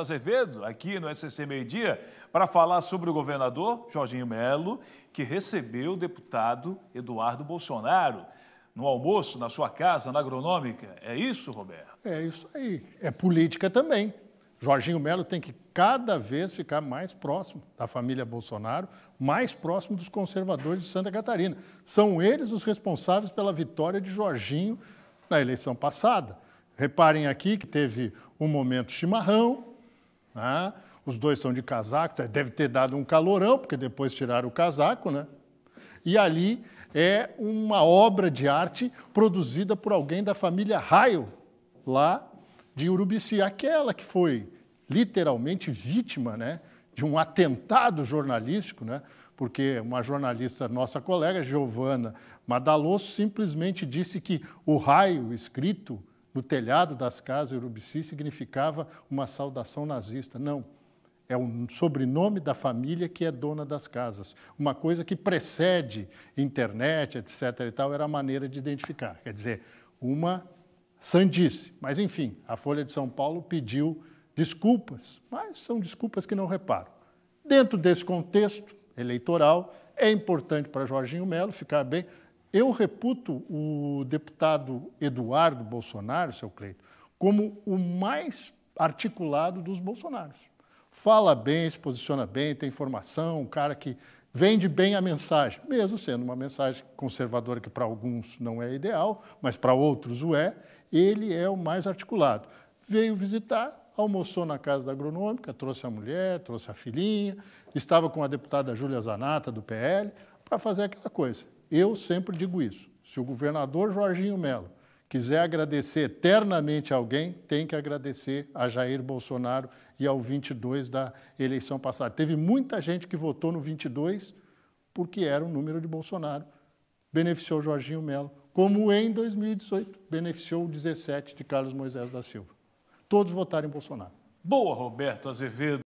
Azevedo, aqui no SCC Meio Dia, para falar sobre o governador Jorginho Melo, que recebeu o deputado Eduardo Bolsonaro no almoço, na sua casa, na agronômica. É isso, Roberto? É isso aí. É política também. Jorginho Melo tem que cada vez ficar mais próximo da família Bolsonaro, mais próximo dos conservadores de Santa Catarina. São eles os responsáveis pela vitória de Jorginho na eleição passada. Reparem aqui que teve um momento chimarrão, né? Os dois estão de casaco, então deve ter dado um calorão, porque depois tiraram o casaco, né? E ali é uma obra de arte produzida por alguém da família Raio, lá de Urubici, aquela que foi literalmente vítima né, de um atentado jornalístico, né? porque uma jornalista, nossa colega, Giovana Madaloso, simplesmente disse que o raio escrito no telhado das casas, Urubici significava uma saudação nazista. Não. É o sobrenome da família que é dona das casas. Uma coisa que precede internet, etc. e tal, era a maneira de identificar. Quer dizer, uma sandice. Mas, enfim, a Folha de São Paulo pediu desculpas, mas são desculpas que não reparo. Dentro desse contexto eleitoral, é importante para Jorginho Melo ficar bem. Eu reputo o deputado Eduardo Bolsonaro, seu Cleito, como o mais articulado dos Bolsonaros. Fala bem, se posiciona bem, tem informação, um cara que vende bem a mensagem, mesmo sendo uma mensagem conservadora que para alguns não é ideal, mas para outros o é, ele é o mais articulado. Veio visitar, almoçou na casa da agronômica, trouxe a mulher, trouxe a filhinha, estava com a deputada Júlia Zanata, do PL, para fazer aquela coisa eu sempre digo isso. Se o governador Jorginho Melo quiser agradecer eternamente alguém, tem que agradecer a Jair Bolsonaro e ao 22 da eleição passada. Teve muita gente que votou no 22 porque era o número de Bolsonaro. Beneficiou Jorginho Melo, como em 2018 beneficiou o 17 de Carlos Moisés da Silva. Todos votaram em Bolsonaro. Boa, Roberto Azevedo.